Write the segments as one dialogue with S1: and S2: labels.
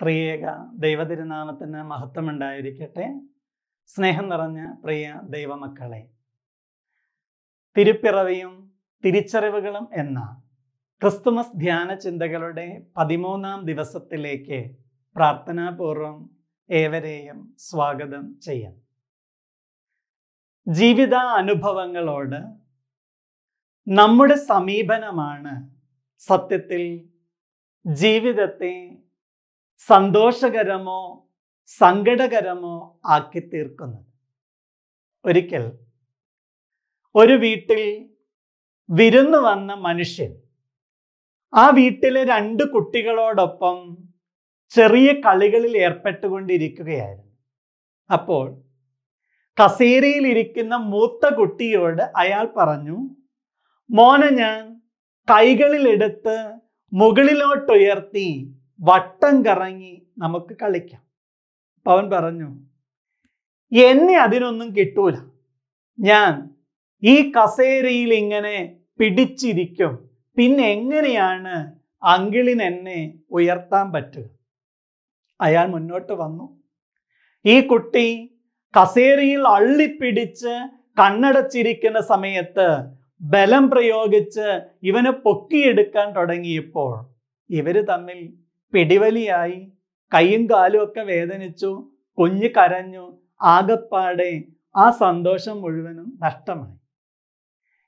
S1: ത്രിയേക ദൈവതിരുനാമത്തിന് മഹത്വമുണ്ടായിരിക്കട്ടെ സ്നേഹം നിറഞ്ഞ പ്രിയ ദൈവമക്കളെ തിരുപ്പിറവിയും തിരിച്ചറിവുകളും എന്ന ക്രിസ്തുമസ് ധ്യാന ചിന്തകളുടെ പതിമൂന്നാം ദിവസത്തിലേക്ക് പ്രാർത്ഥനാപൂർവം ഏവരെയും സ്വാഗതം ചെയ്യാം ജീവിത അനുഭവങ്ങളോട് നമ്മുടെ സമീപനമാണ് സത്യത്തിൽ ജീവിതത്തെ സന്തോഷകരമോ സങ്കടകരമോ ആക്കി തീർക്കുന്നത് ഒരിക്കൽ ഒരു വീട്ടിൽ വിരുന്നു വന്ന മനുഷ്യൻ ആ വീട്ടിലെ രണ്ട് കുട്ടികളോടൊപ്പം ചെറിയ കളികളിൽ ഏർപ്പെട്ടുകൊണ്ടിരിക്കുകയായിരുന്നു അപ്പോൾ കസേരയിൽ ഇരിക്കുന്ന മൂത്ത കുട്ടിയോട് അയാൾ പറഞ്ഞു മോനെ ഞാൻ കൈകളിലെടുത്ത് മുകളിലോട്ടുയർത്തി വട്ടം കറങ്ങി നമുക്ക് കളിക്കാം പവൻ അവൻ പറഞ്ഞു എന്നെ അതിനൊന്നും കിട്ടൂല ഞാൻ ഈ കസേരയിൽ ഇങ്ങനെ പിടിച്ചിരിക്കും പിന്നെ എങ്ങനെയാണ് അങ്കിളിന് എന്നെ ഉയർത്താൻ പറ്റുക അയാൾ മുന്നോട്ട് വന്നു ഈ കുട്ടി കസേരയിൽ അള്ളിപ്പിടിച്ച് കണ്ണടച്ചിരിക്കുന്ന സമയത്ത് ബലം പ്രയോഗിച്ച് ഇവനെ പൊക്കിയെടുക്കാൻ തുടങ്ങിയപ്പോൾ ഇവര് തമ്മിൽ പിടിവലിയായി കൈയും കാലും ഒക്കെ വേദനിച്ചു കുഞ്ഞു കരഞ്ഞു ആകപ്പാടെ ആ സന്തോഷം മുഴുവനും നഷ്ടമായി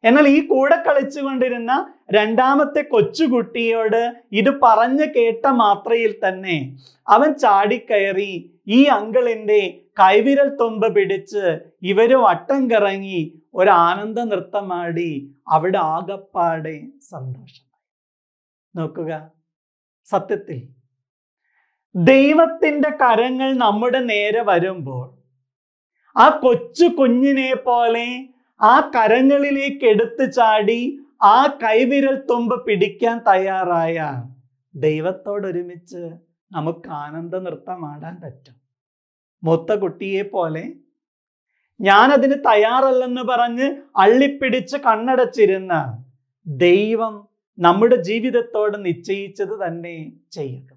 S1: എന്നാൽ ഈ കൂടെ കളിച്ചു കൊണ്ടിരുന്ന രണ്ടാമത്തെ കൊച്ചുകുട്ടിയോട് ഇത് പറഞ്ഞു കേട്ട മാത്രയിൽ തന്നെ അവൻ ചാടിക്കയറി ഈ അങ്കിളിൻ്റെ കൈവിരൽ തുമ്പ് പിടിച്ച് ഇവരും വട്ടം കറങ്ങി ഒരു ആനന്ദ നൃത്തമാടി അവിടെ ആകപ്പാടെ സന്തോഷമായി നോക്കുക സത്യത്തിൽ ദൈവത്തിൻ്റെ കരങ്ങൾ നമ്മുടെ നേരെ വരുമ്പോൾ ആ കൊച്ചു കുഞ്ഞിനെ പോലെ ആ കരങ്ങളിലേക്ക് എടുത്തു ചാടി ആ കൈവിരൽ തുമ്പ് പിടിക്കാൻ തയ്യാറായ ദൈവത്തോടൊരുമിച്ച് നമുക്ക് ആനന്ദ നൃത്തമാടാൻ പറ്റും മൊത്ത കുട്ടിയെ പോലെ ഞാനതിന് തയ്യാറല്ലെന്ന് പറഞ്ഞ് അള്ളിപ്പിടിച്ച് കണ്ണടച്ചിരുന്ന ദൈവം നമ്മുടെ ജീവിതത്തോട് നിശ്ചയിച്ചത് തന്നെ ചെയ്യുക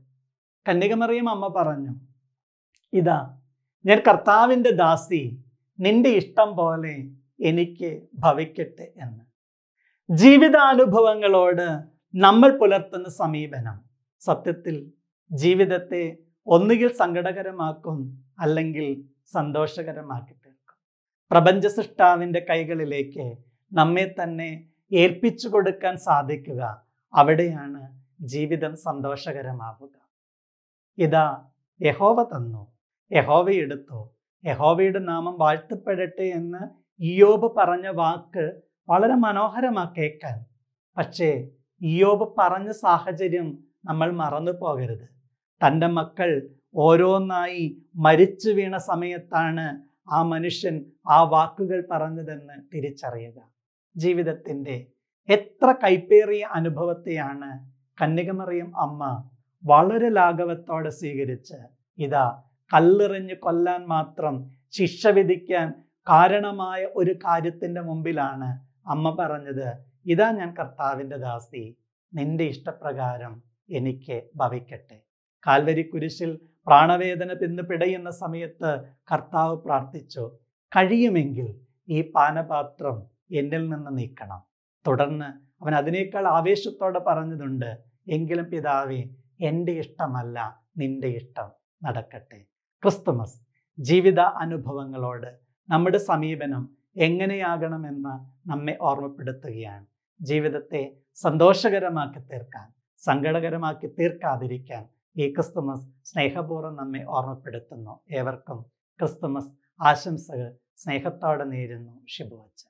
S1: കന്യകമറിയം അമ്മ പറഞ്ഞു ഇതാ ഞാൻ കർത്താവിൻ്റെ ദാസി നിന്റെ ഇഷ്ടം പോലെ എനിക്ക് ഭവിക്കട്ടെ എന്ന് ജീവിതാനുഭവങ്ങളോട് നമ്മൾ പുലർത്തുന്ന സമീപനം സത്യത്തിൽ ജീവിതത്തെ ഒന്നുകിൽ സങ്കടകരമാക്കും അല്ലെങ്കിൽ സന്തോഷകരമാക്കി തീർക്കും പ്രപഞ്ച സൃഷ്ടാവിൻ്റെ കൈകളിലേക്ക് നമ്മെ തന്നെ ഏൽപ്പിച്ചു കൊടുക്കാൻ സാധിക്കുക അവിടെയാണ് ജീവിതം സന്തോഷകരമാവുക ഇതാ യഹോവ തന്നു യഹോവ എടുത്തു യഹോവയുടെ നാമം വാഴ്ത്തപ്പെടട്ടെ എന്ന് ഇയോബ് പറഞ്ഞ വാക്ക് വളരെ മനോഹരമാ കേൾക്കാൻ പക്ഷേ ഇയോബ് പറഞ്ഞ സാഹചര്യം നമ്മൾ മറന്നു പോകരുത് തൻ്റെ മക്കൾ ഓരോന്നായി മരിച്ചു വീണ സമയത്താണ് ആ മനുഷ്യൻ ആ വാക്കുകൾ പറഞ്ഞതെന്ന് തിരിച്ചറിയുക ജീവിതത്തിൻ്റെ എത്ര കൈപ്പേറിയ അനുഭവത്തെയാണ് കന്യകമറിയം അമ്മ വളരെ ലാഘവത്തോടെ സ്വീകരിച്ച് ഇതാ കല്ലെറിഞ്ഞ് കൊല്ലാൻ മാത്രം ശിക്ഷ വിധിക്കാൻ കാരണമായ ഒരു കാര്യത്തിൻ്റെ മുമ്പിലാണ് അമ്മ പറഞ്ഞത് ഇതാ ഞാൻ കർത്താവിൻ്റെ ദാസി നിന്റെ ഇഷ്ടപ്രകാരം എനിക്ക് ഭവിക്കട്ടെ കാൽവരി കുരിശിൽ പ്രാണവേദന തിന്ന് പിടയുന്ന സമയത്ത് കർത്താവ് പ്രാർത്ഥിച്ചു കഴിയുമെങ്കിൽ ഈ പാനപാത്രം എന്നിൽ നിന്ന് നീക്കണം തുടർന്ന് അവൻ അതിനേക്കാൾ ആവേശത്തോടെ പറഞ്ഞതുണ്ട് എങ്കിലും പിതാവേ എൻ്റെ ഇഷ്ടമല്ല നിന്റെ ഇഷ്ടം നടക്കട്ടെ ക്രിസ്തുമസ് ജീവിത അനുഭവങ്ങളോട് നമ്മുടെ സമീപനം എങ്ങനെയാകണമെന്ന് നമ്മെ ഓർമ്മപ്പെടുത്തുകയാണ് ജീവിതത്തെ സന്തോഷകരമാക്കി തീർക്കാൻ സങ്കടകരമാക്കി തീർക്കാതിരിക്കാൻ ഈ ക്രിസ്തുമസ് സ്നേഹപൂർവ്വം നമ്മെ ഓർമ്മപ്പെടുത്തുന്നു ഏവർക്കും ക്രിസ്തുമസ് ആശംസകൾ സ്നേഹത്തോടെ നേരുന്നു ഷിബുവച്ച